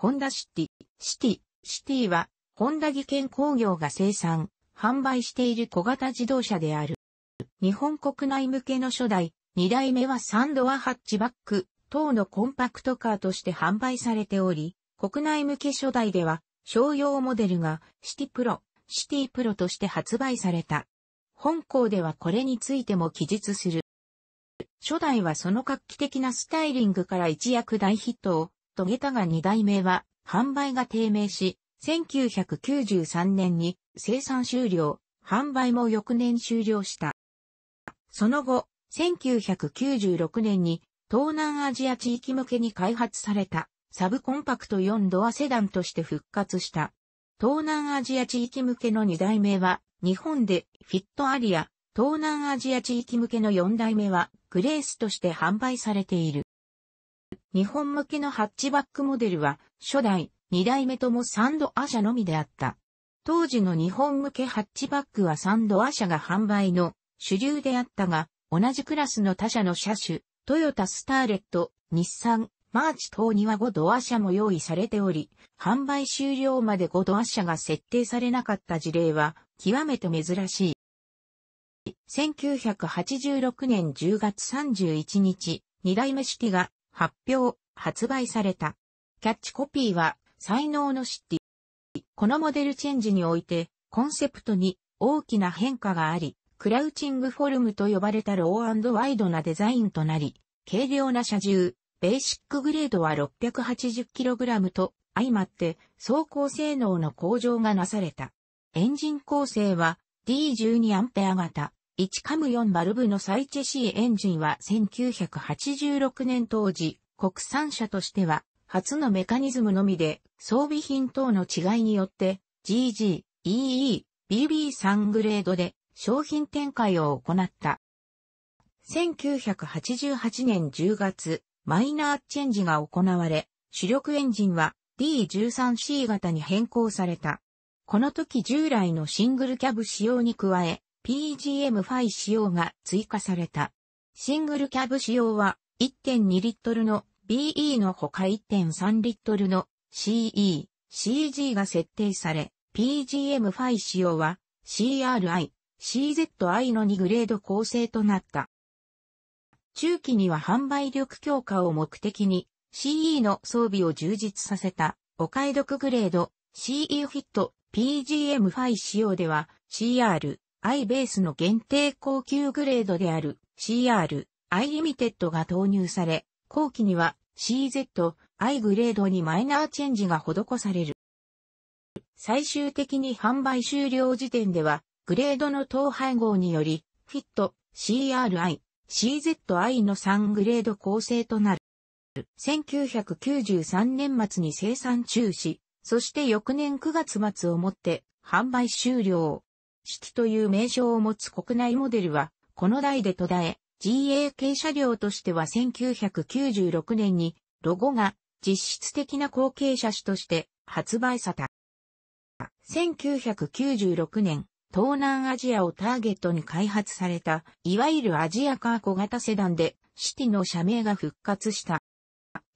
ホンダシティ。シティ、シティは、ホンダ技研工業が生産、販売している小型自動車である。日本国内向けの初代、二代目はサンドアハッチバック、等のコンパクトカーとして販売されており、国内向け初代では、商用モデルがシティプロ、シティプロとして発売された。本校ではこれについても記述する。初代はその画期的なスタイリングから一躍大ヒットをトゲタが2代目は販売が低迷し、1993年に生産終了、販売も翌年終了した。その後、1996年に東南アジア地域向けに開発されたサブコンパクト4ドアセダンとして復活した。東南アジア地域向けの2代目は日本でフィットアリア、東南アジア地域向けの4代目はグレースとして販売されている。日本向けのハッチバックモデルは、初代、2代目ともサンドア社のみであった。当時の日本向けハッチバックはサンドア社が販売の主流であったが、同じクラスの他社の車種、トヨタスターレット、日産、マーチ等には5ドア車も用意されており、販売終了まで5ドア車が設定されなかった事例は、極めて珍しい。1986年10月31日、2代目シティが発表、発売された。キャッチコピーは、才能のシティ。このモデルチェンジにおいて、コンセプトに大きな変化があり、クラウチングフォルムと呼ばれたローワイドなデザインとなり、軽量な車重、ベーシックグレードは 680kg と相まって走行性能の向上がなされた。エンジン構成は D12A 型1カム4バルブのサイチェシーエンジンは1986年当時、国産車としては、初のメカニズムのみで、装備品等の違いによって、GG、EE、BB3 グレードで商品展開を行った。1988年10月、マイナーチェンジが行われ、主力エンジンは D13C 型に変更された。この時従来のシングルキャブ仕様に加え、PGM5 仕様が追加された。シングルキャブ仕様は1.2リットルの BE のほか1.3リットルの CE、CG が設定され、PGM5 仕様は CRI、CZI の2グレード構成となった。中期には販売力強化を目的に CE の装備を充実させたお買い得グレード CE フィット PGM5 仕様では CR、i ベースの限定高級グレードである CR、i リミテッドが投入され、後期には CZ、i グレードにマイナーチェンジが施される。最終的に販売終了時点では、グレードの統配合により、フィット、CRI、CZI の3グレード構成となる。1993年末に生産中止、そして翌年9月末をもって販売終了。式という名称を持つ国内モデルは、この台で途絶え、GAK 車両としては1996年に、ロゴが実質的な後継車種として発売された。1996年、東南アジアをターゲットに開発された、いわゆるアジアカー小型セダンで、シティの社名が復活した。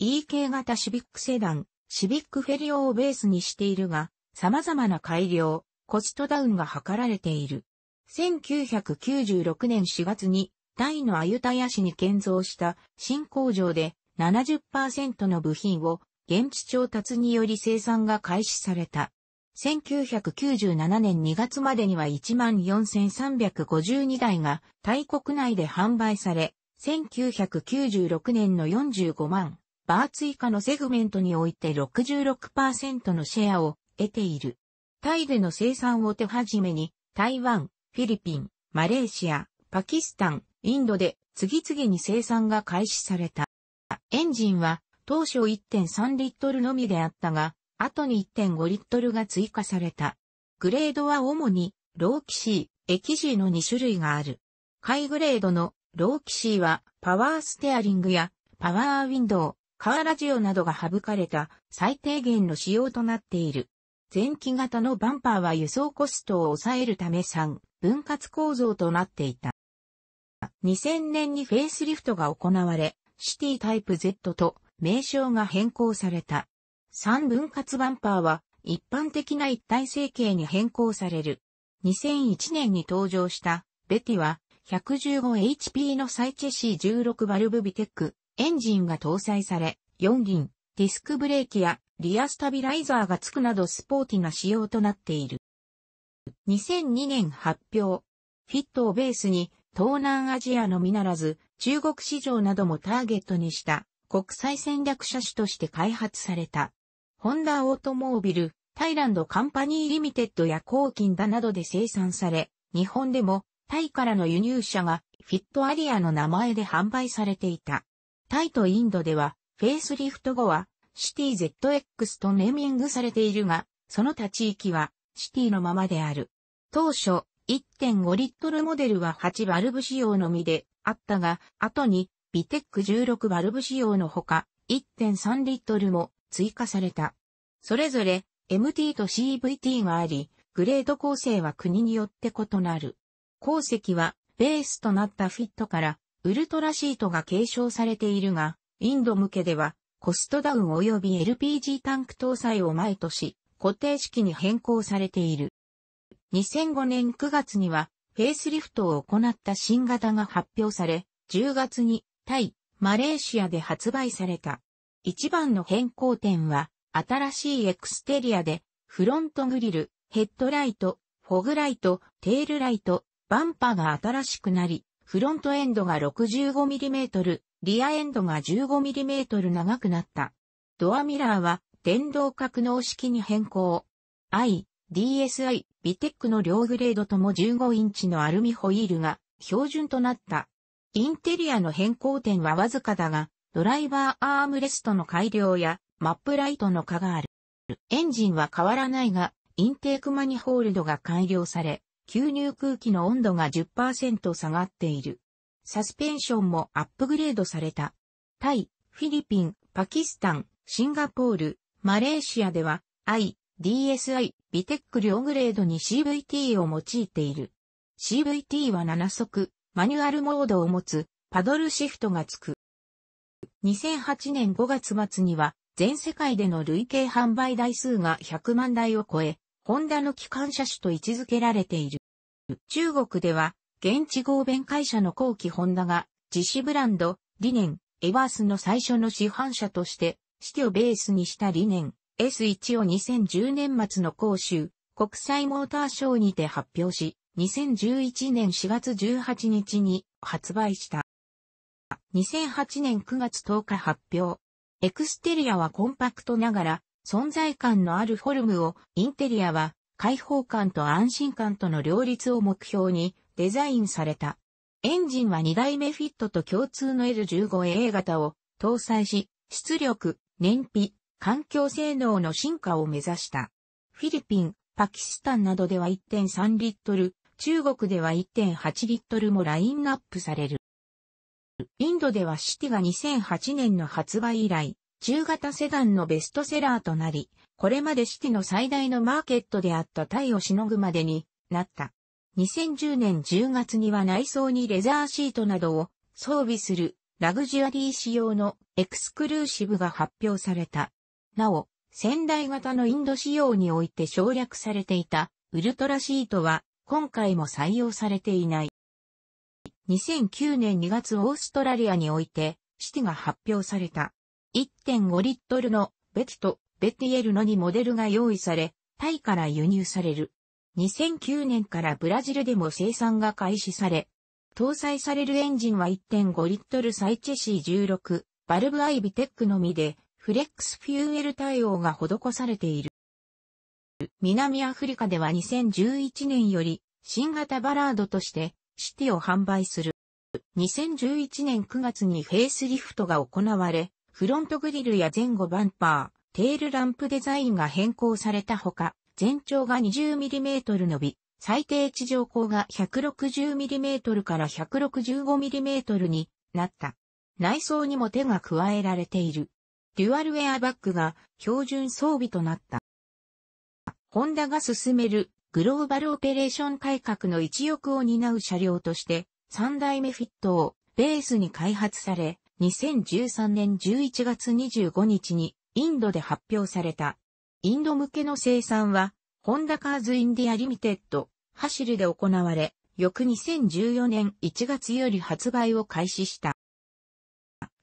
EK 型シビックセダン、シビックフェリオをベースにしているが、様々な改良、コストダウンが図られている。1996年4月に、タイのアユタヤ市に建造した新工場で70%の部品を現地調達により生産が開始された。1997年2月までには14,352台がタイ国内で販売され、1996年の45万バーツ以下のセグメントにおいて66%のシェアを得ている。タイでの生産を手始めに、台湾、フィリピン、マレーシア、パキスタン、インドで次々に生産が開始された。エンジンは当初1.3リットルのみであったが、後に1.5リットルが追加された。グレードは主に、ローキシー、液ジーの2種類がある。イグレードのローキシーはパワーステアリングやパワーウィンドウ、カーラジオなどが省かれた最低限の仕様となっている。前期型のバンパーは輸送コストを抑えるため3分割構造となっていた。2000年にフェイスリフトが行われ、シティタイプ Z と名称が変更された。3分割バンパーは一般的な一体成形に変更される。2001年に登場したベティは 115HP のサイチェシー16バルブビテックエンジンが搭載され、4輪、ディスクブレーキやリアスタビライザーが付くなどスポーティな仕様となっている。2002年発表。フィットをベースに東南アジアのみならず中国市場などもターゲットにした国際戦略車種として開発された。ホンダオートモービル、タイランドカンパニーリミテッドやコ金だなどで生産され、日本でもタイからの輸入車がフィットアリアの名前で販売されていた。タイとインドではフェイスリフト後はシティ ZX とネーミングされているが、その他地域はシティのままである。当初、1.5リットルモデルは8バルブ仕様のみであったが、後にビテック16バルブ仕様のほか、1.3リットルも追加された。それぞれ MT と CVT があり、グレード構成は国によって異なる。鉱石はベースとなったフィットからウルトラシートが継承されているが、インド向けではコストダウン及び LPG タンク搭載を毎年固定式に変更されている。2005年9月にはフェイスリフトを行った新型が発表され、10月にタイ、マレーシアで発売された。一番の変更点は、新しいエクステリアで、フロントグリル、ヘッドライト、フォグライト、テールライト、バンパーが新しくなり、フロントエンドが 65mm リアエンドが 15mm 長くなった。ドアミラーは電動格納式に変更。i、DSI、ビテックの両グレードとも15インチのアルミホイールが標準となった。インテリアの変更点はわずかだが、ドライバーアームレストの改良やマップライトの化がある。エンジンは変わらないが、インテークマニホールドが改良され、吸入空気の温度が10%下がっている。サスペンションもアップグレードされた。タイ、フィリピン、パキスタン、シンガポール、マレーシアでは I、DSI、ビテック両グレードに CVT を用いている。CVT は7速、マニュアルモードを持つ、パドルシフトがつく。2008年5月末には、全世界での累計販売台数が100万台を超え、ホンダの機関車種と位置づけられている。中国では、現地合弁会社の後期ホンダが、自主ブランド、理念、エバースの最初の市販車として、死去をベースにした理念、S1 を2010年末の講習、国際モーターショーにて発表し、2011年4月18日に発売した。2008年9月10日発表。エクステリアはコンパクトながら、存在感のあるフォルムを、インテリアは、開放感と安心感との両立を目標に、デザインされた。エンジンは2代目フィットと共通の L15A 型を搭載し、出力、燃費、環境性能の進化を目指した。フィリピン、パキスタンなどでは1.3リットル、中国では1.8リットルもラインナップされる。インドではシティが2008年の発売以来、中型セダンのベストセラーとなり、これまでシティの最大のマーケットであったタイをしのぐまでになった。2010年10月には内装にレザーシートなどを装備するラグジュアリー仕様のエクスクルーシブが発表された。なお、仙台型のインド仕様において省略されていたウルトラシートは今回も採用されていない。2009年2月オーストラリアにおいてシティが発表された。1.5リットルのベティとベティエルのにモデルが用意され、タイから輸入される。2009年からブラジルでも生産が開始され、搭載されるエンジンは1.5リットルサイチェシー1 6バルブアイビテックのみで、フレックスフューエル対応が施されている。南アフリカでは2011年より、新型バラードとして、シティを販売する。2011年9月にフェイスリフトが行われ、フロントグリルや前後バンパー、テールランプデザインが変更されたほか、全長が 20mm 伸び、最低地上高が 160mm から 165mm になった。内装にも手が加えられている。デュアルウェアバッグが標準装備となった。ホンダが進めるグローバルオペレーション改革の一翼を担う車両として、3代目フィットをベースに開発され、2013年11月25日にインドで発表されたインド向けの生産は、ホンダカーズインディアリミテッド、ハシルで行われ、翌2014年1月より発売を開始した。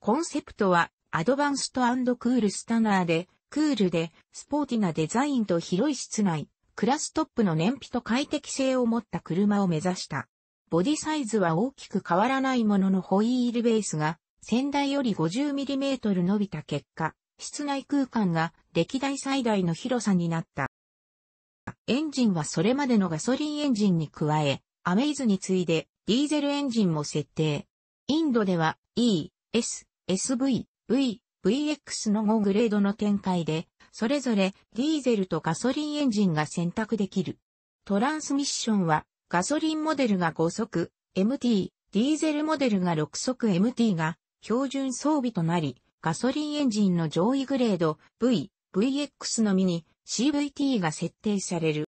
コンセプトは、アドバンストクールスタナーで、クールで、スポーティなデザインと広い室内、クラストップの燃費と快適性を持った車を目指した。ボディサイズは大きく変わらないもののホイールベースが、先代より 50mm 伸びた結果、室内空間が歴代最大の広さになった。エンジンはそれまでのガソリンエンジンに加え、アメイズに次いでディーゼルエンジンも設定。インドでは E、S、SV、V、VX の5グレードの展開で、それぞれディーゼルとガソリンエンジンが選択できる。トランスミッションはガソリンモデルが5速 MT、ディーゼルモデルが6速 MT が標準装備となり、ガソリンエンジンの上位グレード V、VX のみに CVT が設定される。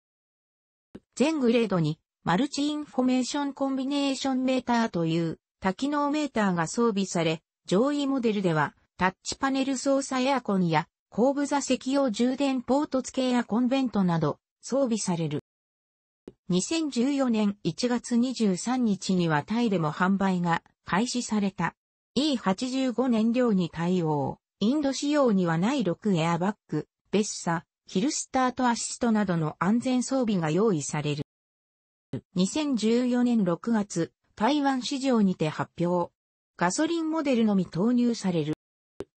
全グレードにマルチインフォメーションコンビネーションメーターという多機能メーターが装備され、上位モデルではタッチパネル操作エアコンや後部座席用充電ポート付けエアコンベントなど装備される。2014年1月23日にはタイでも販売が開始された。E85 燃料に対応。インド仕様にはない6エアバッグ、別車、ヒルスタートアシストなどの安全装備が用意される。2014年6月、台湾市場にて発表。ガソリンモデルのみ投入される。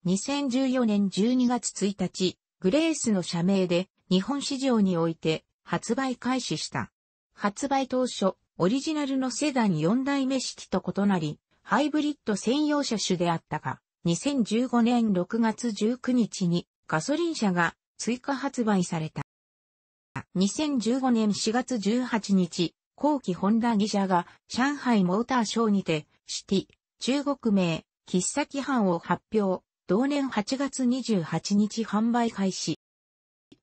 2014年12月1日、グレースの社名で日本市場において発売開始した。発売当初、オリジナルのセダン4代目式と異なり、ハイブリッド専用車種であったが、2015年6月19日にガソリン車が追加発売された。2015年4月18日、後期ホンダギ社が上海モーターショーにて、シティ、中国名、喫茶規範を発表、同年8月28日販売開始。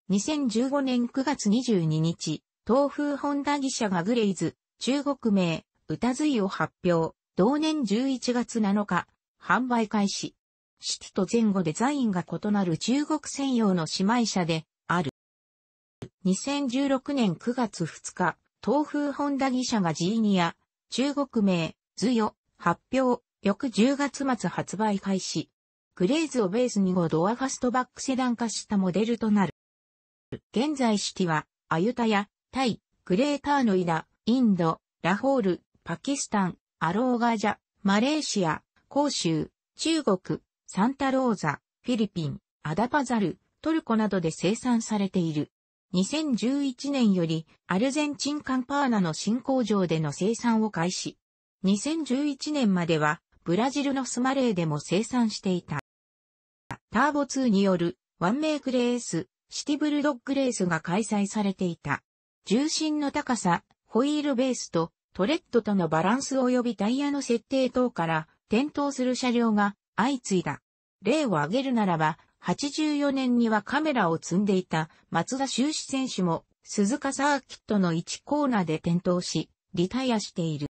2015年9月22日、東風ホンダギ社がグレイズ、中国名、歌髄を発表、同年11月7日、販売開始。シティと前後デザインが異なる中国専用の姉妹車である。2016年9月2日、東風ホンダギ社がジーニア、中国名、図よ、発表、翌10月末発売開始。グレーズをベースに5ドアファストバックセダン化したモデルとなる。現在シティは、アユタヤ、タイ、グレーターノイダ、インド、ラホール、パキスタン、アローガジャ、マレーシア、広州、中国、サンタローザ、フィリピン、アダパザル、トルコなどで生産されている。2011年よりアルゼンチンカンパーナの新工場での生産を開始。2011年まではブラジルのスマレーでも生産していた。ターボ2によるワンメイクレース、シティブルドッグレースが開催されていた。重心の高さ、ホイールベースとトレッドとのバランス及びタイヤの設定等から転倒する車両が相次いだ。例を挙げるならば、84年にはカメラを積んでいた松田修士選手も鈴鹿サーキットの1コーナーで転倒し、リタイアしている。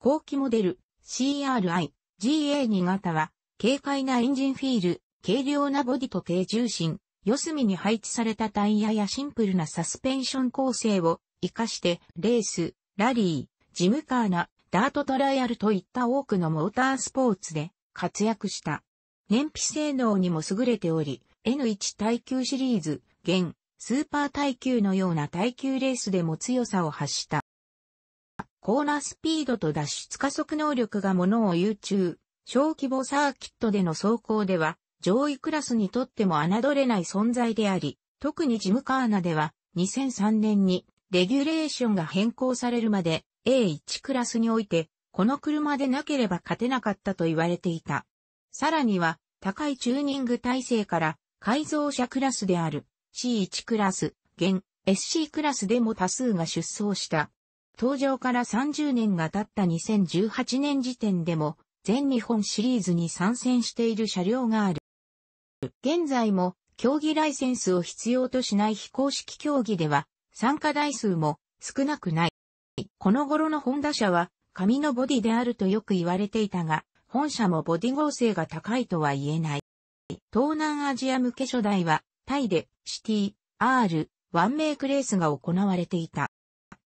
後期モデル CRI GA2 型は、軽快なエンジンフィール、軽量なボディと低重心、四隅に配置されたタイヤやシンプルなサスペンション構成を活かしてレース、ラリー、ジムカーナ、ダートトライアルといった多くのモータースポーツで活躍した。燃費性能にも優れており、N1 耐久シリーズ、現、スーパー耐久のような耐久レースでも強さを発した。コーナースピードと脱出加速能力がものを優中、小規模サーキットでの走行では、上位クラスにとっても侮れない存在であり、特にジムカーナでは、2003年にレギュレーションが変更されるまで A1 クラスにおいて、この車でなければ勝てなかったと言われていた。さらには、高いチューニング体制から、改造車クラスである C1 クラス、現 SC クラスでも多数が出走した。登場から30年が経った2018年時点でも、全日本シリーズに参戦している車両がある。現在も、競技ライセンスを必要としない非公式競技では、参加台数も少なくない。この頃のホンダ車は紙のボディであるとよく言われていたが、本社もボディ合成が高いとは言えない。東南アジア向け初代は、タイでシティ、R、ワンメイクレースが行われていた。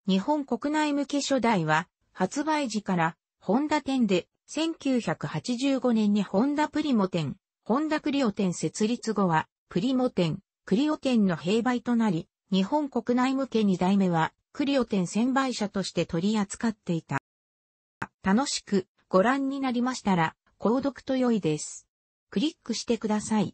日本国内向け初代は、発売時から、ホンダ店で、1985年にホンダプリモ店、ホンダクリオ店設立後は、プリモ店、クリオ店の併売となり、日本国内向け二代目は、クリオ店専売車として取り扱っていた。楽しくご覧になりましたら、購読と良いです。クリックしてください。